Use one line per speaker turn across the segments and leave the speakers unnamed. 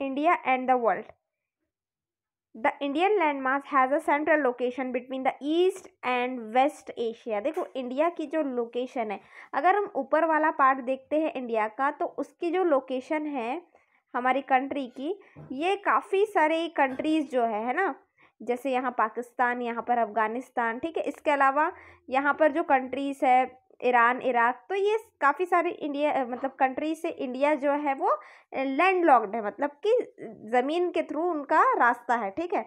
India and the world. The Indian landmark has a central location between the east and west Asia देखो India की जो location है अगर हम ऊपर वाला पार्ट देखते हैं इंडिया का तो उसकी जो लोकेशन है हमारी कंट्री की ये काफ़ी सारे कंट्रीज़ जो है है ना जैसे यहाँ पाकिस्तान यहाँ पर अफ़गानिस्तान ठीक है इसके अलावा यहाँ पर जो कंट्रीज़ है ईरान इराक तो ये काफ़ी सारे इंडिया मतलब कंट्री से इंडिया जो है वो लैंड लॉक्ड है मतलब कि ज़मीन के थ्रू उनका रास्ता है ठीक है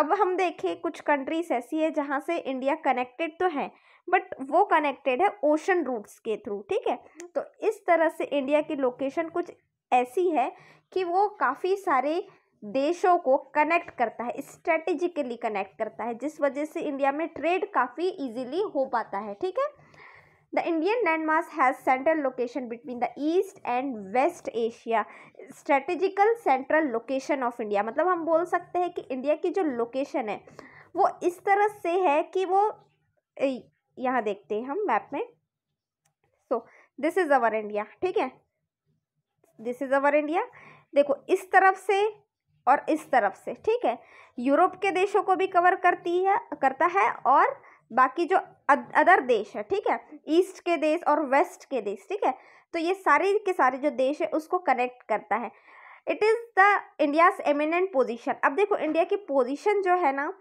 अब हम देखें कुछ कंट्रीज ऐसी है जहाँ से इंडिया कनेक्टेड तो है बट वो कनेक्टेड है ओशन रूट्स के थ्रू ठीक है तो इस तरह से इंडिया की लोकेशन कुछ ऐसी है कि वो काफ़ी सारे देशों को कनेक्ट करता है स्ट्रेटेजिकली कनेक्ट करता है जिस वजह से इंडिया में ट्रेड काफ़ी इजीली हो पाता है ठीक है the Indian landmass has central location between the east and west Asia strategical central location of India मतलब हम बोल सकते हैं कि इंडिया की जो लोकेशन है वो इस तरह से है कि वो यहाँ देखते हैं हम मैप में so this is our India ठीक है दिस इज़ अवर इंडिया देखो इस तरफ से और इस तरफ से ठीक है यूरोप के देशों को भी कवर करती है करता है और बाकी जो अदर देश है ठीक है ईस्ट के देश और वेस्ट के देश ठीक है तो ये सारे के सारे जो देश है उसको कनेक्ट करता है it is the India's eminent position अब देखो इंडिया की पोजिशन जो है ना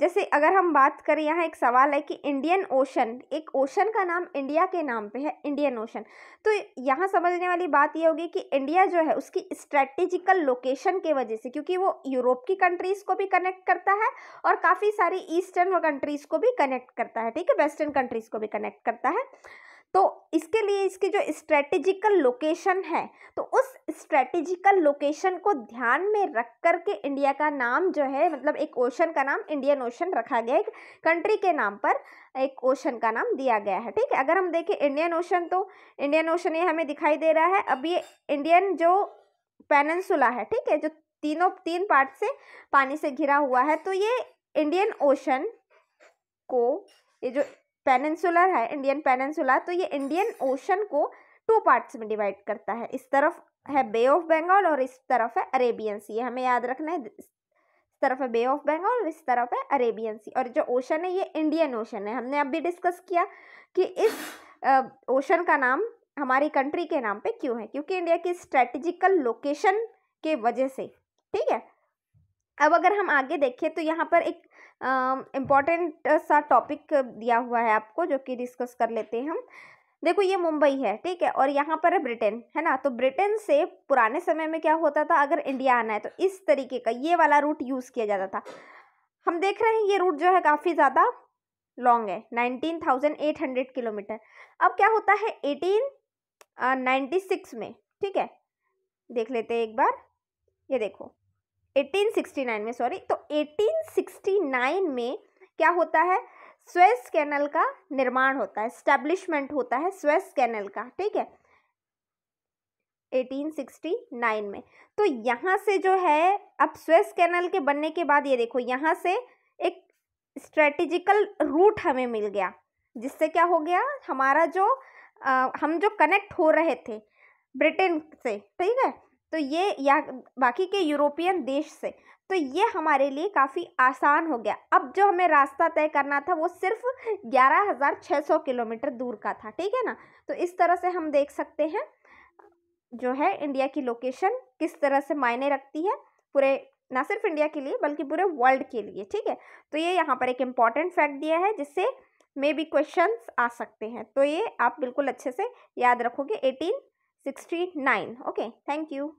जैसे अगर हम बात करें यहाँ एक सवाल है कि इंडियन ओशन एक ओशन का नाम इंडिया के नाम पे है इंडियन ओशन तो यहाँ समझने वाली बात ये होगी कि इंडिया जो है उसकी स्ट्रेटेजिकल लोकेशन के वजह से क्योंकि वो यूरोप की कंट्रीज़ को भी कनेक्ट करता है और काफ़ी सारी ईस्टर्न कंट्रीज़ को भी कनेक्ट करता है ठीक है वेस्टर्न कंट्रीज़ को भी कनेक्ट करता है तो इसके लिए इसकी जो स्ट्रेटेजिकल लोकेशन है तो उस स्ट्रेटेजिकल लोकेशन को ध्यान में रख कर के इंडिया का नाम जो है मतलब एक ओशन का नाम इंडियन ओशन रखा गया एक कंट्री के नाम पर एक ओशन का नाम दिया गया है ठीक है अगर हम देखें इंडियन ओशन तो इंडियन ओशन ये हमें दिखाई दे रहा है अब ये इंडियन जो पेनसुला है ठीक है जो तीनों तीन पार्ट से पानी से घिरा हुआ है तो ये इंडियन ओशन को ये जो पेनेंसुलर है इंडियन पेनेंसुलर तो ये इंडियन ओशन को टू पार्ट्स में डिवाइड करता है इस तरफ है बे ऑफ बंगाल और इस तरफ है अरेबियन सी ये हमें याद रखना है इस तरफ है बे ऑफ बंगाल और इस तरफ है अरेबियन सी और जो ओशन है ये इंडियन ओशन है हमने अब भी डिस्कस किया कि इस ओशन का नाम हमारी कंट्री के नाम पे क्यों है क्योंकि इंडिया की स्ट्रेटेजिकल लोकेशन के वजह से ठीक है अब अगर हम आगे देखें तो यहाँ पर एक इम्पॉर्टेंट सा टॉपिक दिया हुआ है आपको जो कि डिस्कस कर लेते हैं हम देखो ये मुंबई है ठीक है और यहाँ पर है ब्रिटेन है ना तो ब्रिटेन से पुराने समय में क्या होता था अगर इंडिया आना है तो इस तरीके का ये वाला रूट यूज़ किया जाता था हम देख रहे हैं ये रूट जो है काफ़ी ज़्यादा लॉन्ग है nineteen thousand eight hundred kilometre अब क्या होता है एटीन नाइन्टी सिक्स में ठीक है देख लेते हैं एक बार ये देखो 1869 में सॉरी तो 1869 में क्या होता है स्वेस कैनल का निर्माण होता है स्टैब्लिशमेंट होता है स्वेस कैनल का ठीक है 1869 में तो यहाँ से जो है अब स्वेस कैनल के बनने के बाद ये देखो यहाँ से एक स्ट्रेटेजिकल रूट हमें मिल गया जिससे क्या हो गया हमारा जो आ, हम जो कनेक्ट हो रहे थे ब्रिटेन से ठीक है तो ये या बाकी के यूरोपियन देश से तो ये हमारे लिए काफ़ी आसान हो गया अब जो हमें रास्ता तय करना था वो सिर्फ 11,600 किलोमीटर दूर का था ठीक है ना तो इस तरह से हम देख सकते हैं जो है इंडिया की लोकेशन किस तरह से मायने रखती है पूरे ना सिर्फ इंडिया के लिए बल्कि पूरे वर्ल्ड के लिए ठीक है तो ये यहाँ पर एक इम्पॉर्टेंट फैक्ट दिया है जिससे मे बी क्वेश्चन आ सकते हैं तो ये आप बिल्कुल अच्छे से याद रखोगे eighteen sixty nine okay thank you